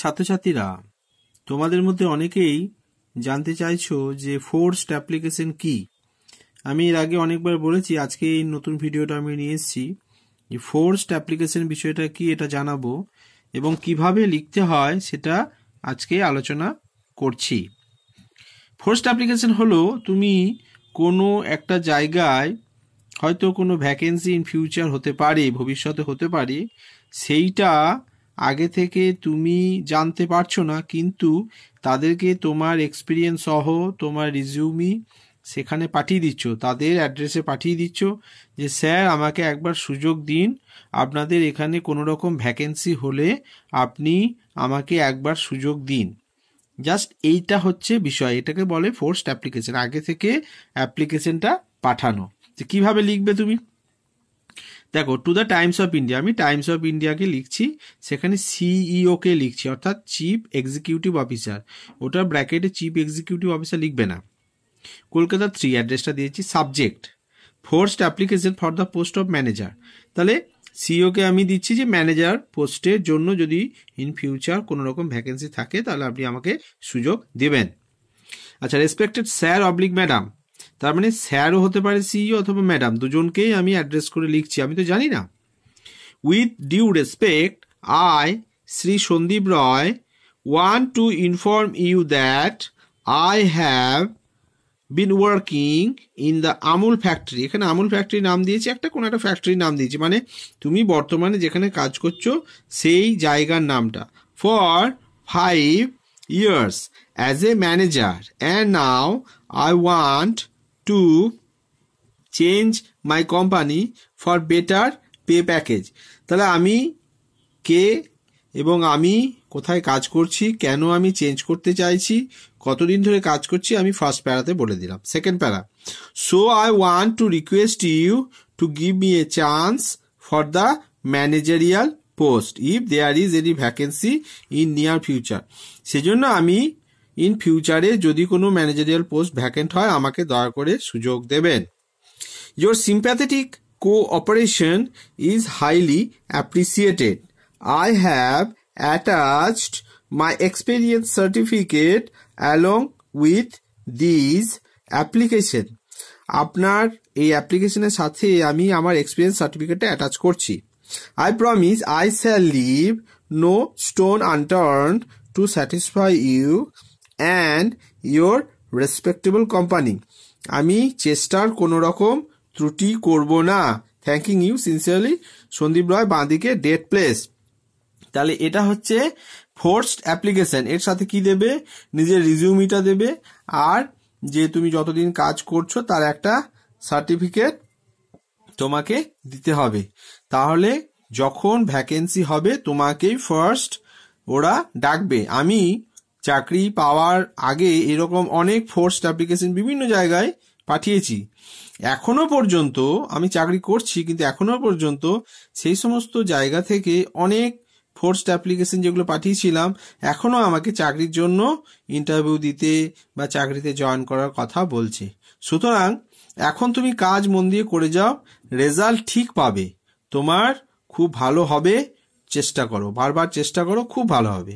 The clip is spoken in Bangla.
ছাত্রছাত্রীরা তোমাদের মধ্যে অনেকেই জানতে চাইছো যে ফোর্সড অ্যাপ্লিকেশন কি আমি এর আগে অনেকবার বলেছি আজকে এই নতুন ভিডিওটা আমি নিয়ে এসেছি যে ফোর্সড অ্যাপ্লিকেশন বিষয়টা কি এটা জানাবো এবং কিভাবে লিখতে হয় সেটা আজকে আলোচনা করছি ফোর্সড অ্যাপ্লিকেশন হলো তুমি কোনো একটা জায়গায় হয়তো কোনো ভ্যাকেন্সি ইন ফিউচার হতে পারে ভবিষ্যতে হতে পারে সেইটা আগে থেকে তুমি জানতে পারছো না কিন্তু তাদেরকে তোমার এক্সপিরিয়েন্স সহ তোমার রিজিউমি সেখানে পাঠিয়ে দিচ্ছ তাদের অ্যাড্রেসে পাঠিয়ে দিচ্ছ যে স্যার আমাকে একবার সুযোগ দিন আপনাদের এখানে কোনো রকম ভ্যাকেন্সি হলে আপনি আমাকে একবার সুযোগ দিন জাস্ট এইটা হচ্ছে বিষয় এটাকে বলে ফোর্সড অ্যাপ্লিকেশন আগে থেকে অ্যাপ্লিকেশনটা পাঠানো যে কীভাবে লিখবে তুমি দেখো to the Times of India আমি টাইমস অফ ইন্ডিয়াকে লিখছি সেখানে সিইওকে e লিখছি অর্থাৎ চিফ এক্সিকিউটিভ অফিসার ওটা ব্র্যাকেটে চিফ এক্সিকিউটিভ অফিসার লিখবে না কলকাতা থ্রি অ্যাড্রেসটা দিয়েছি subject forced application for the post of manager তাহলে সিইওকে e আমি দিচ্ছি যে ম্যানেজার পোস্টের জন্য যদি ইন ফিউচার কোনো রকম ভ্যাকেন্সি থাকে তাহলে আপনি আমাকে সুযোগ দেবেন আচ্ছা রেসপেক্টেড স্যার অবলিক ম্যাডাম তার মানে স্যারও হতে পারে সিইও অথবা ম্যাডাম দুজনকেই আমি অ্যাড্রেস করে লিখছি আমি তো জানি না with due respect I Shri Sandeep Roy want to inform you that I have been working in the Amul factory এখানে আমুল ফ্যাক্টরি নাম দিয়েছি একটা কোনো একটা ফ্যাক্টরির নাম দিয়েছি মানে তুমি বর্তমানে যেখানে কাজ করছো সেই জায়গার নামটা for five years as a manager and now I want to change my company for better pay package তাহলে আমি কে এবং আমি কোথায় কাজ করছি কেন আমি চেঞ্জ করতে চাইছি কতদিন ধরে কাজ করছি আমি ফার্স্ট প্যারাতে বলে দিলাম second para so I want to request you to give me a chance for the managerial post if there is any vacancy in near future সেজন্য আমি ইন ফিউচারে যদি কোনো ম্যানেজারিয়াল পোস্ট ভ্যাকেন্ট হয় আমাকে দয়া করে সুযোগ দেবেন your sympathetic cooperation is highly appreciated I have attached my experience certificate along with this application আপনার এই অ্যাপ্লিকেশনের সাথে আমি আমার এক্সপিরিয়েন্স সার্টিফিকেটটা অ্যাটাচ করছি I promise I shall leave no stone unturned to satisfy you and your respectable company আমি চেষ্টার কোনো রকম ত্রুটি করব না thanking you sincerely Sandeep Roy বাঁদিকে ডেট প্লেস তাহলে এটা হচ্ছে ফোর্সড অ্যাপ্লিকেশন এর সাথে কি দেবে নিজের রিজিউমিটা দেবে আর যে তুমি যতদিন কাজ করছো তার একটা সার্টিফিকেট তোমাকে দিতে হবে তাহলে যখন ভ্যাকেন্সি হবে তোমাকেই ফার্স্ট ওরা ডাকবে আমি চাকরি পাওয়ার আগে এরকম অনেক ফোর্স অ্যাপ্লিকেশন বিভিন্ন জায়গায় পাঠিয়েছি এখনো পর্যন্ত আমি চাকরি করছি কিন্তু এখনো পর্যন্ত সেই সমস্ত জায়গা থেকে অনেক ফোর্স অ্যাপ্লিকেশন যেগুলো পাঠিয়েছিলাম এখনও আমাকে চাকরির জন্য ইন্টারভিউ দিতে বা চাকরিতে জয়েন করার কথা বলছে সুতরাং এখন তুমি কাজ মন দিয়ে করে যাও রেজাল্ট ঠিক পাবে তোমার খুব ভালো হবে চেষ্টা করো বারবার চেষ্টা করো খুব ভালো হবে